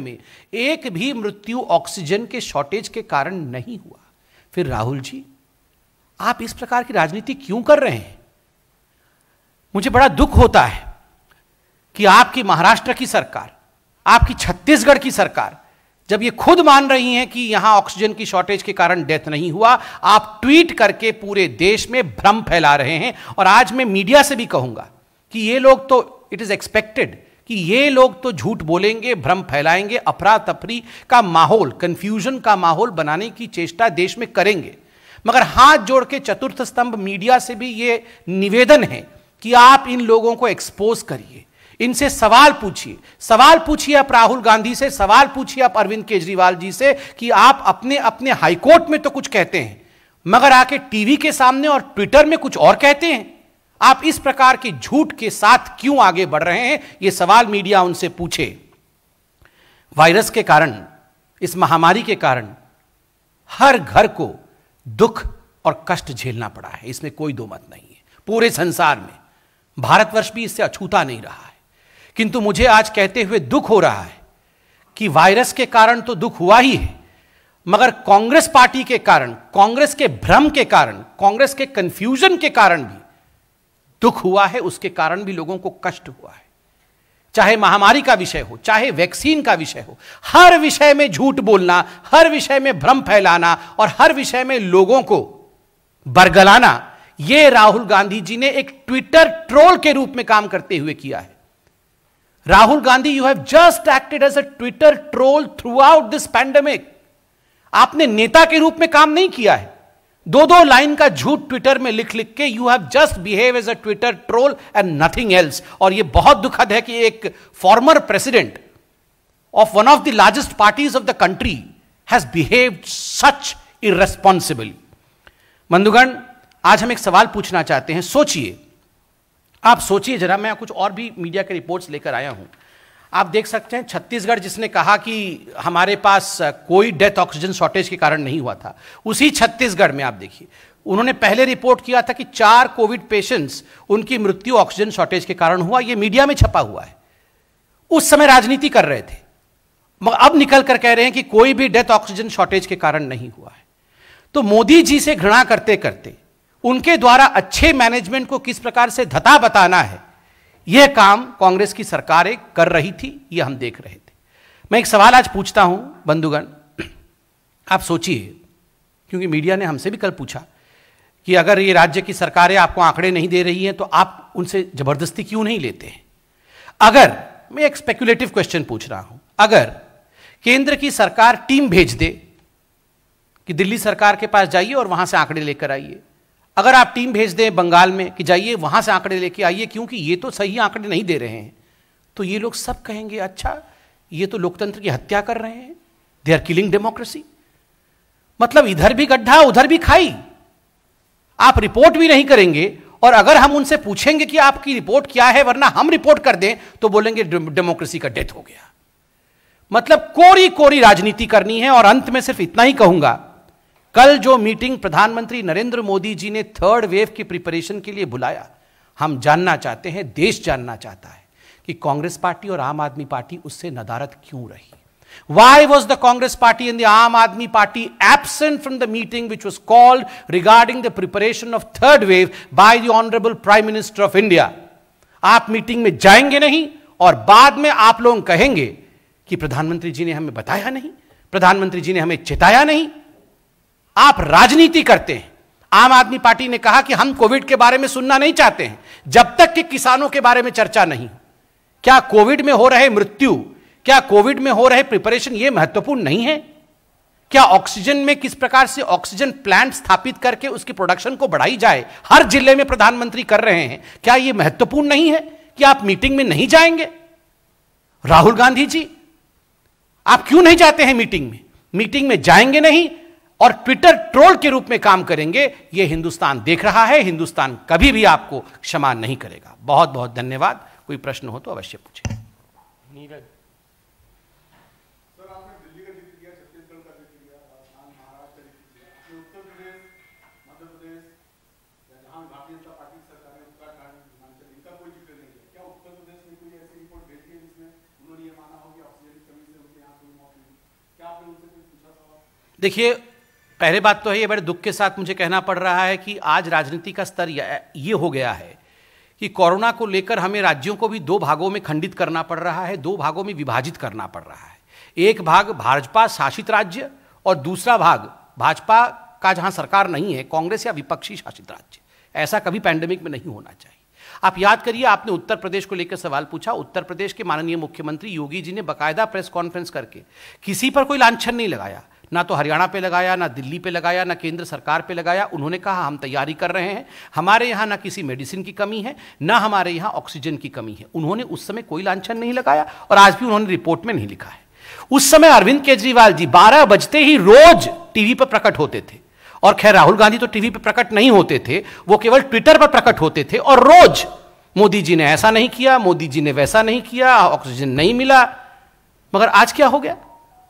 में एक भी मृत्यु ऑक्सीजन के शॉर्टेज के कारण नहीं हुआ फिर राहुल जी आप इस प्रकार की राजनीति क्यों कर रहे हैं मुझे बड़ा दुख होता है कि आपकी महाराष्ट्र की सरकार आपकी छत्तीसगढ़ की सरकार जब ये खुद मान रही हैं कि यहां ऑक्सीजन की शॉर्टेज के कारण डेथ नहीं हुआ आप ट्वीट करके पूरे देश में भ्रम फैला रहे हैं और आज मैं मीडिया से भी कहूंगा कि ये लोग तो इट इज एक्सपेक्टेड कि ये लोग तो झूठ बोलेंगे भ्रम फैलाएंगे अफरा तफरी का माहौल कन्फ्यूजन का माहौल बनाने की चेष्टा देश में करेंगे मगर हाथ जोड़ के चतुर्थ स्तंभ मीडिया से भी ये निवेदन है कि आप इन लोगों को एक्सपोज करिए इनसे सवाल पूछिए सवाल पूछिए आप राहुल गांधी से सवाल पूछिए आप अरविंद केजरीवाल जी से कि आप अपने अपने हाईकोर्ट में तो कुछ कहते हैं मगर आके टीवी के सामने और ट्विटर में कुछ और कहते हैं आप इस प्रकार के झूठ के साथ क्यों आगे बढ़ रहे हैं यह सवाल मीडिया उनसे पूछे वायरस के कारण इस महामारी के कारण हर घर को दुख और कष्ट झेलना पड़ा है इसमें कोई दो मत नहीं है पूरे संसार में भारतवर्ष भी इससे अछूता नहीं रहा है किंतु मुझे आज कहते हुए दुख हो रहा है कि वायरस के कारण तो दुख हुआ ही है मगर कांग्रेस पार्टी के कारण कांग्रेस के भ्रम के कारण कांग्रेस के कंफ्यूजन के कारण भी दुख हुआ है उसके कारण भी लोगों को कष्ट हुआ है चाहे महामारी का विषय हो चाहे वैक्सीन का विषय हो हर विषय में झूठ बोलना हर विषय में भ्रम फैलाना और हर विषय में लोगों को बरगलाना यह राहुल गांधी जी ने एक ट्विटर ट्रोल के रूप में काम करते हुए किया है Rahul Gandhi you have just acted as a Twitter troll throughout this pandemic आपने नेता के रूप में काम नहीं किया है दो दो लाइन का झूठ ट्विटर में लिख लिख के you have just behave as a Twitter troll and nothing else और यह बहुत दुखद है कि एक former president of one of the largest parties of the country has behave such irresponsible बंधुगण आज हम एक सवाल पूछना चाहते हैं सोचिए आप सोचिए जरा मैं कुछ और भी मीडिया के रिपोर्ट्स लेकर आया हूं आप देख सकते हैं छत्तीसगढ़ जिसने कहा कि हमारे पास कोई डेथ ऑक्सीजन शॉर्टेज के कारण नहीं हुआ था उसी छत्तीसगढ़ में आप देखिए उन्होंने पहले रिपोर्ट किया था कि चार कोविड पेशेंट्स उनकी मृत्यु ऑक्सीजन शॉर्टेज के कारण हुआ यह मीडिया में छपा हुआ है उस समय राजनीति कर रहे थे मगर अब निकल कर कह रहे हैं कि कोई भी डेथ ऑक्सीजन शॉर्टेज के कारण नहीं हुआ है तो मोदी जी से घृणा करते करते उनके द्वारा अच्छे मैनेजमेंट को किस प्रकार से धता बताना है यह काम कांग्रेस की सरकारें कर रही थी ये हम देख रहे थे मैं एक सवाल आज पूछता हूं बंधुगण आप सोचिए क्योंकि मीडिया ने हमसे भी कल पूछा कि अगर ये राज्य की सरकारें आपको आंकड़े नहीं दे रही हैं तो आप उनसे जबरदस्ती क्यों नहीं लेते हैं अगर मैं एक स्पेकुलेटिव क्वेश्चन पूछ रहा हूं अगर केंद्र की सरकार टीम भेज दे कि दिल्ली सरकार के पास जाइए और वहां से आंकड़े लेकर आइए अगर आप टीम भेज दें बंगाल में कि जाइए वहां से आंकड़े लेके आइए क्योंकि ये तो सही आंकड़े नहीं दे रहे हैं तो ये लोग सब कहेंगे अच्छा ये तो लोकतंत्र की हत्या कर रहे हैं दे आर किलिंग डेमोक्रेसी मतलब इधर भी गड्ढा उधर भी खाई आप रिपोर्ट भी नहीं करेंगे और अगर हम उनसे पूछेंगे कि आपकी रिपोर्ट क्या है वरना हम रिपोर्ट कर दें तो बोलेंगे डेमोक्रेसी का डेथ हो गया मतलब कोरी कोरी राजनीति करनी है और अंत में सिर्फ इतना ही कहूंगा कल जो मीटिंग प्रधानमंत्री नरेंद्र मोदी जी ने थर्ड वेव की प्रिपरेशन के लिए बुलाया हम जानना चाहते हैं देश जानना चाहता है कि कांग्रेस पार्टी और आम आदमी पार्टी उससे नदारत क्यों रही Why was the Congress party and the Aam Aadmi party absent from the meeting which was called regarding the preparation of third wave by the Honorable Prime Minister of India? आप meeting में जाएंगे नहीं और बाद में आप लोग कहेंगे कि प्रधानमंत्री जी ने हमें बताया नहीं प्रधानमंत्री जी ने हमें चेताया नहीं आप राजनीति करते हैं आम आदमी पार्टी ने कहा कि हम कोविड के बारे में सुनना नहीं चाहते हैं जब तक कि किसानों के बारे में चर्चा नहीं क्या कोविड में हो रहे मृत्यु क्या कोविड में हो रहे प्रिपरेशन ये महत्वपूर्ण नहीं है क्या ऑक्सीजन में किस प्रकार से ऑक्सीजन प्लांट स्थापित करके उसकी प्रोडक्शन को बढ़ाई जाए हर जिले में प्रधानमंत्री कर रहे हैं क्या यह महत्वपूर्ण नहीं है कि आप मीटिंग में नहीं जाएंगे राहुल गांधी जी आप क्यों नहीं जाते हैं मीटिंग में मीटिंग में जाएंगे नहीं और ट्विटर ट्रोल के रूप में काम करेंगे ये हिंदुस्तान देख रहा है हिंदुस्तान कभी भी आपको क्षमा नहीं करेगा बहुत बहुत धन्यवाद कोई प्रश्न हो तो अवश्य पूछे नीरज देखिए पहले बात तो है ये बड़े दुख के साथ मुझे कहना पड़ रहा है कि आज राजनीति का स्तर ये हो गया है कि कोरोना को लेकर हमें राज्यों को भी दो भागों में खंडित करना पड़ रहा है दो भागों में विभाजित करना पड़ रहा है एक भाग भाजपा शासित राज्य और दूसरा भाग भाजपा का जहां सरकार नहीं है कांग्रेस या विपक्षी शासित राज्य ऐसा कभी पैंडेमिक में नहीं होना चाहिए आप याद करिए आपने उत्तर प्रदेश को लेकर सवाल पूछा उत्तर प्रदेश के माननीय मुख्यमंत्री योगी जी ने बकायदा प्रेस कॉन्फ्रेंस करके किसी पर कोई लांछन नहीं लगाया ना तो हरियाणा पे लगाया ना दिल्ली पे लगाया ना केंद्र सरकार पे लगाया उन्होंने कहा हम तैयारी कर रहे हैं हमारे यहाँ ना किसी मेडिसिन की कमी है ना हमारे यहाँ ऑक्सीजन की कमी है उन्होंने उस समय कोई लांछन नहीं लगाया और आज भी उन्होंने रिपोर्ट में नहीं लिखा है उस समय अरविंद केजरीवाल जी बारह बजते ही रोज टीवी पर प्रकट होते थे और खैर राहुल गांधी तो टीवी पर प्रकट नहीं होते थे वो केवल ट्विटर पर प्रकट होते थे और रोज मोदी जी ने ऐसा नहीं किया मोदी जी ने वैसा नहीं किया ऑक्सीजन नहीं मिला मगर आज क्या हो गया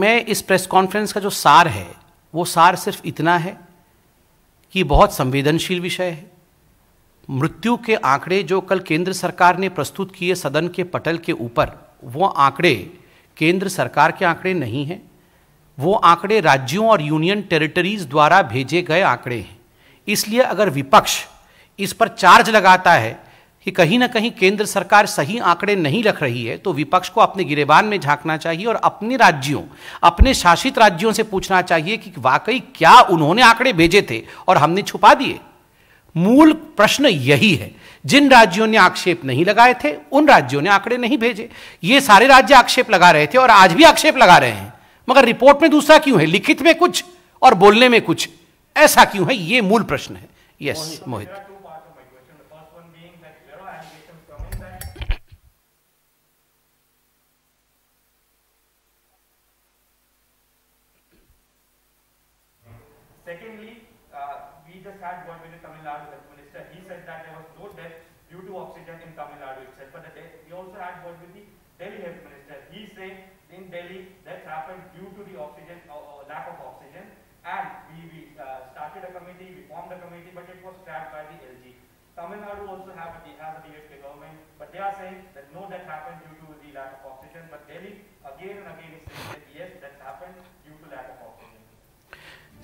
में इस प्रेस कॉन्फ्रेंस का जो सार है वो सार सिर्फ इतना है कि बहुत संवेदनशील विषय है मृत्यु के आंकड़े जो कल केंद्र सरकार ने प्रस्तुत किए सदन के पटल के ऊपर वो आंकड़े केंद्र सरकार के आंकड़े नहीं हैं वो आंकड़े राज्यों और यूनियन टेरिटरीज द्वारा भेजे गए आंकड़े हैं इसलिए अगर विपक्ष इस पर चार्ज लगाता है कि कहीं ना कहीं केंद्र सरकार सही आंकड़े नहीं रख रही है तो विपक्ष को अपने गिरेबान में झांकना चाहिए और अपने राज्यों अपने शासित राज्यों से पूछना चाहिए कि वाकई क्या उन्होंने आंकड़े भेजे थे और हमने छुपा दिए मूल प्रश्न यही है जिन राज्यों ने आक्षेप नहीं लगाए थे उन राज्यों ने आंकड़े नहीं भेजे ये सारे राज्य आक्षेप लगा रहे थे और आज भी आक्षेप लगा रहे हैं मगर रिपोर्ट में दूसरा क्यों है लिखित में कुछ और बोलने में कुछ ऐसा क्यों है ये मूल प्रश्न है yes Mohit Tamil Nadu, minister, he said that there was no death due to oxygen in Tamil Nadu itself. But the, also had word with the Delhi health minister. He said in Delhi deaths happened due to the oxygen or, uh, uh, lack of oxygen. And we, we uh, started a committee, we formed a committee, but it was scrapped by the LG. Tamil Nadu also have a, has a DHK government, but they are saying that no death happened due to the lack of oxygen. But Delhi again and again is saying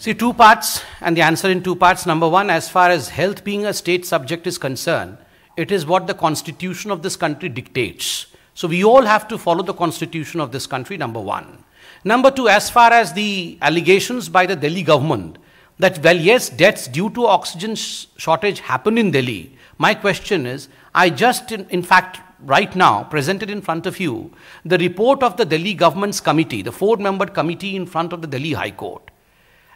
See, two parts, and the answer in two parts. Number one, as far as health being a state subject is concerned, it is what the constitution of this country dictates. So we all have to follow the constitution of this country, number one. Number two, as far as the allegations by the Delhi government that, well, yes, deaths due to oxygen sh shortage happened in Delhi, my question is I just, in, in fact, right now presented in front of you the report of the Delhi government's committee, the four membered committee in front of the Delhi High Court.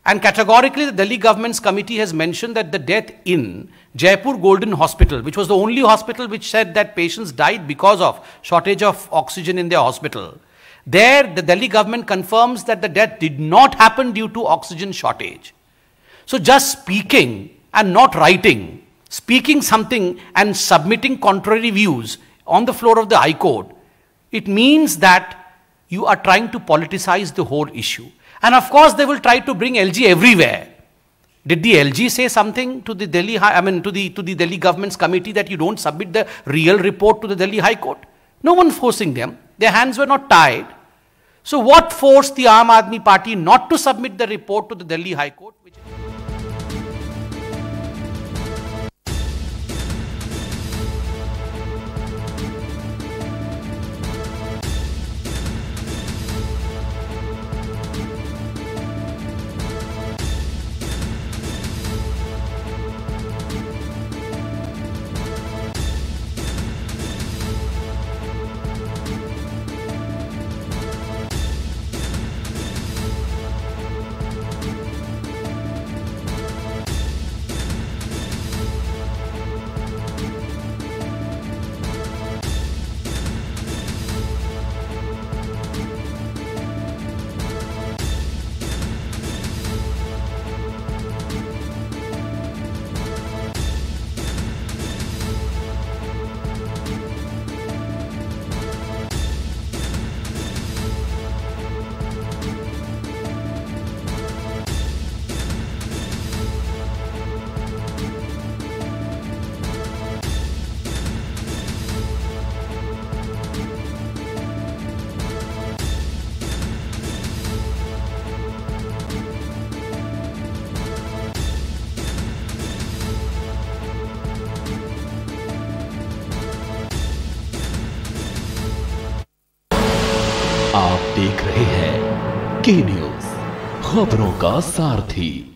And categorically, the Delhi government's committee has mentioned that the death in Jaipur Golden Hospital, which was the only hospital which said that patients died because of shortage of oxygen in their hospital, there the Delhi government confirms that the death did not happen due to oxygen shortage. So just speaking and not writing, speaking something and submitting contrary views on the floor of the High Court, it means that you are trying to politicize the whole issue. And of course, they will try to bring LG everywhere. Did the LG say something to the Delhi High, I mean, to the, to the Delhi government's committee that you don't submit the real report to the Delhi High Court? No one forcing them. Their hands were not tied. So what forced the Aam Aadmi Party not to submit the report to the Delhi High Court? News खबरों का सारथी